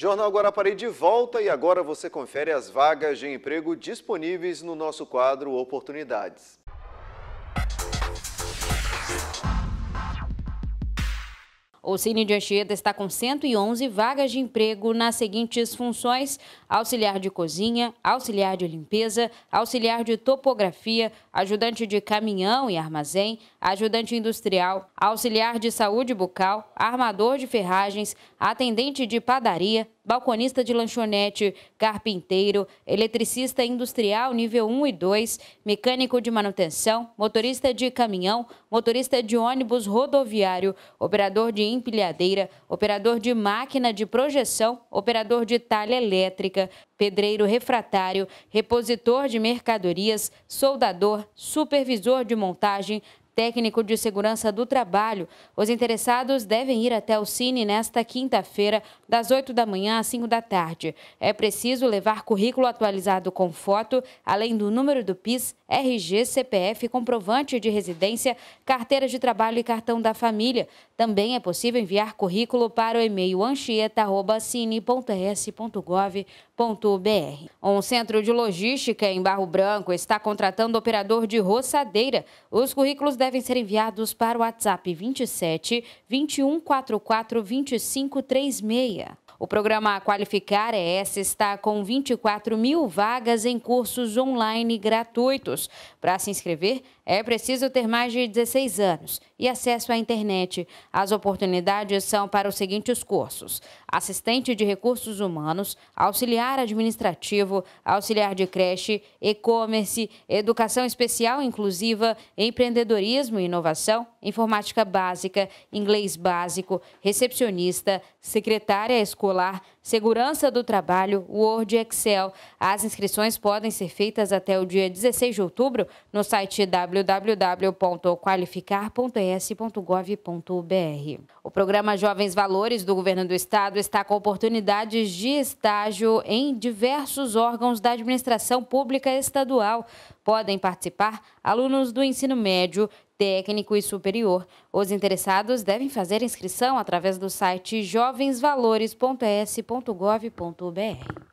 Jornal Guarapari de volta e agora você confere as vagas de emprego disponíveis no nosso quadro Oportunidades. O Cine de Anchieta está com 111 vagas de emprego nas seguintes funções: auxiliar de cozinha, auxiliar de limpeza, auxiliar de topografia, ajudante de caminhão e armazém, ajudante industrial, auxiliar de saúde bucal, armador de ferragens, atendente de padaria, balconista de lanchonete, carpinteiro, eletricista industrial nível 1 e 2, mecânico de manutenção, motorista de caminhão, motorista de ônibus rodoviário, operador de empilhadeira, operador de máquina de projeção, operador de talha elétrica, pedreiro refratário, repositor de mercadorias, soldador, supervisor de montagem, técnico de segurança do trabalho. Os interessados devem ir até o Cine nesta quinta-feira, das 8 da manhã às 5 da tarde. É preciso levar currículo atualizado com foto, além do número do PIS, RG, CPF, comprovante de residência, carteira de trabalho e cartão da família. Também é possível enviar currículo para o e-mail anchieta.cine.rs.gov.br. Um centro de logística em Barro Branco está contratando operador de roçadeira. Os currículos devem ser enviados para o WhatsApp 27 2144 2536. O programa Qualificar ES está com 24 mil vagas em cursos online gratuitos. Para se inscrever, é preciso ter mais de 16 anos e acesso à internet. As oportunidades são para os seguintes cursos: assistente de recursos humanos, auxiliar administrativo, auxiliar de creche, e-commerce, educação especial inclusiva, empreendedorismo e inovação, informática básica, inglês básico, recepcionista, secretária escolar escolar, segurança do trabalho, Word e Excel. As inscrições podem ser feitas até o dia 16 de outubro no site www.qualificar.es.gov.br. O programa Jovens Valores do Governo do Estado está com oportunidades de estágio em diversos órgãos da administração pública estadual podem participar alunos do ensino médio, técnico e superior. Os interessados devem fazer inscrição através do site jovensvalores.s.gov.br.